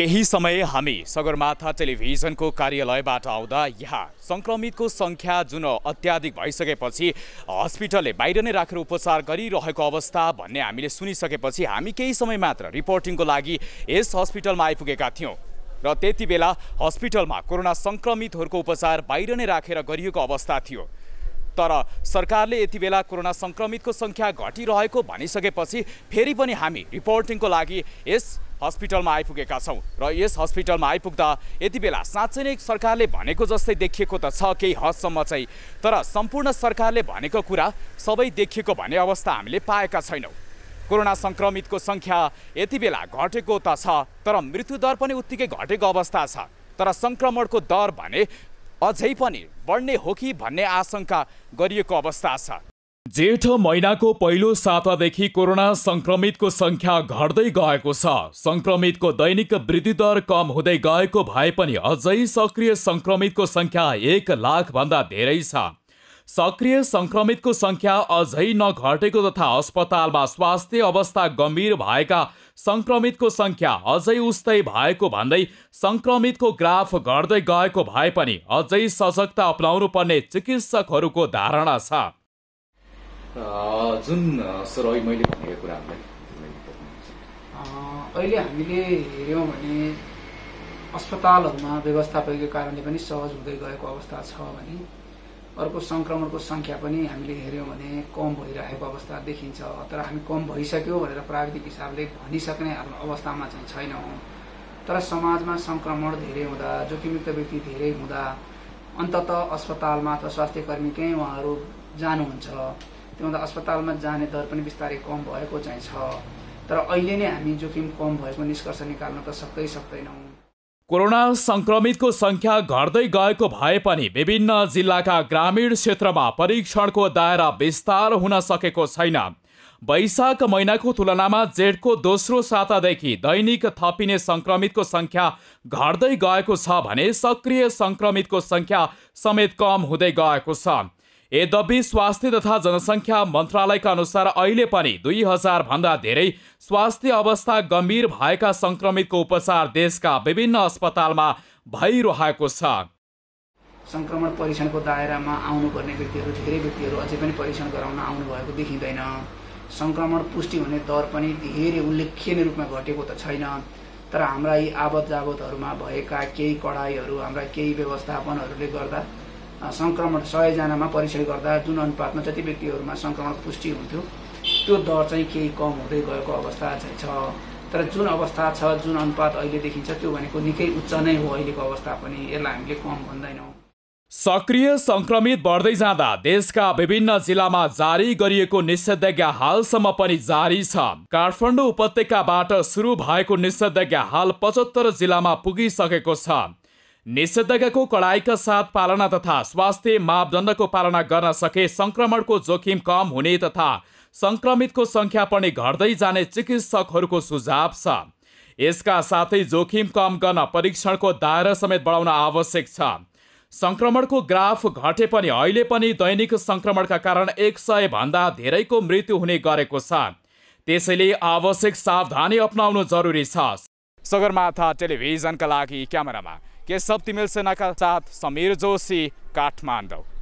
केही समय हामी सगरमाथा टेलिभिजनको कार्यालयबाट आउँदा यहाँ सङ्क्रमितको सङ्ख्या जुन अत्याधिक भइसकेपछि हस्पिटलले बाहिर नै राखेर उपचार गरिरहेको अवस्था भन्ने हामीले सुनिसकेपछि हामी केही समय मात्र रिपोर्टिङको लागि यस हस्पिटलमा आइपुगेका थियौँ र त्यति बेला हस्पिटलमा कोरोना सङ्क्रमितहरूको उपचार बाहिर नै राखेर गरिएको अवस्था थियो तर सरकारले यति बेला कोरोना सङ्क्रमितको सङ्ख्या घटिरहेको भनिसकेपछि फेरि पनि हामी रिपोर्टिङको लागि यस हस्पिटलमा आइपुगेका छौँ र यस हस्पिटलमा आइपुग्दा यति बेला साँच्चै नै सरकारले भनेको जस्तै देखिएको त छ केही हदसम्म चाहिँ तर सम्पूर्ण सरकारले भनेको कुरा सबै देखिएको भन्ने अवस्था हामीले पाएका छैनौँ कोरोना सङ्क्रमितको सङ्ख्या यति बेला घटेको त छ तर मृत्युदर पनि उत्तिकै घटेको अवस्था छ तर सङ्क्रमणको दर भने अझै पनि बढ्ने हो कि भन्ने आशंका गरिएको अवस्था छ जेठ महिनाको पहिलो सातादेखि कोरोना संक्रमितको संख्या घट्दै गएको छ संक्रमितको दैनिक वृद्धि दर कम हुँदै गएको भए पनि अझै सक्रिय संक्रमितको संख्या एक लाखभन्दा धेरै छ सक्रिय संक्रमितको संख्या अझै नघटेको तथा अस्पतालमा स्वास्थ्य अवस्था गम्भीर भएका संक्रमितको संख्या अझै उस्तै भएको भन्दै संक्रमितको ग्राफ घट्दै गएको भए पनि अझै सजगता अप्नाउनु पर्ने चिकित्सकहरूको धारणा छ जुन सर मैले भनेको कुराहरूलाई अहिले हामीले हेऱ्यौँ भने अस्पतालहरूमा व्यवस्थापकीय कारणले पनि सहज हुँदै गएको अवस्था छ भने अर्को सङ्क्रमणको सङ्ख्या पनि हामीले हेऱ्यौँ भने कम भइरहेको अवस्था देखिन्छ तर हामी कम भइसक्यो भनेर प्राविधिक हिसाबले भनिसक्ने हाम्रो अवस्थामा चाहिँ छैनौँ तर समाजमा सङ्क्रमण धेरै हुँदा जोखिमयुक्त व्यक्ति धेरै हुँदा अन्तत अस्पतालमा अथवा कर्मीकै उहाँहरू जानुहुन्छ त्योभन्दा अस्पतालमा जाने दर पनि बिस्तारै कम भएको चाहिँ छ तर अहिले नै हामी जोखिम कम भएको निष्कर्ष निकाल्न त सक्दै सक्दैनौँ कोरोना संक्रमितको संख्या घट्दै गएको भए पनि विभिन्न जिल्लाका ग्रामीण क्षेत्रमा परीक्षणको दायरा विस्तार हुन सकेको छैन वैशाख महिनाको तुलनामा जेठको दोस्रो सातादेखि दैनिक थपिने संक्रमितको संख्या घट्दै गएको छ भने सक्रिय संक्रमितको संख्या समेत कम हुँदै गएको छ यद्यपि स्वास्थ्य तथा जनसङ्ख्या मन्त्रालयका अनुसार अहिले पनि दुई हजारभन्दा धेरै स्वास्थ्य अवस्था गम्भीर भएका सङ्क्रमितको उपचार देशका विभिन्न अस्पतालमा भइरहेको छ सङ्क्रमण परीक्षणको दायरामा आउनुपर्ने व्यक्तिहरू धेरै व्यक्तिहरू अझै पनि परीक्षण गराउन आउनुभएको देखिँदैन सङ्क्रमण पुष्टि हुने दर पनि धेरै उल्लेखनीय रूपमा घटेको त छैन तर हाम्रा यी आवत जावतहरूमा भएका केही कडाइहरू हाम्रा केही व्यवस्थापनहरूले गर्दा सङ्क्रमण सयजनामा परीक्षण गर्दा जुन अनुपातमा जति व्यक्तिहरूमा सङ्क्रमण पुष्टि हुन्थ्यो त्यो दर चाहिँ केही कम हुँदै गएको अवस्था चाहिँ छ तर जुन अवस्था छ जुन अनुपात अहिले देखिन्छ त्यो भनेको निकै उच्च नै हो अहिलेको अवस्था पनि यसलाई हामीले कम भन्दैनौँ सक्रिय संक्रमित बढ्दै जाँदा देशका विभिन्न जिल्लामा जारी गरिएको निषेधाज्ञा हालसम्म पनि जारी छ काठमाडौँ उपत्यकाबाट सुरु भएको निषेधाज्ञा हाल पचहत्तर जिल्लामा पुगिसकेको छ निषेधाज्ञाको कडाईका साथ पालना तथा स्वास्थ्य मापदण्डको पालना गर्न सके सङ्क्रमणको जोखिम कम हुने तथा सङ्क्रमितको सङ्ख्या पनि घट्दै जाने चिकित्सकहरूको सुझाव छ यसका साथै जोखिम कम गर्न परीक्षणको दायरा समेत बढाउन आवश्यक छ सङ्क्रमणको ग्राफ घटे पनि अहिले पनि दैनिक सङ्क्रमणका कारण एक भन्दा धेरैको मृत्यु हुने गरेको छ त्यसैले आवश्यक सावधानी अप्नाउनु जरुरी छ सगरमाथा टेलिभिजनका लागि क्यामेरामा केशव तिमेल सेनाका साथ समीर जोशी काठमाडौँ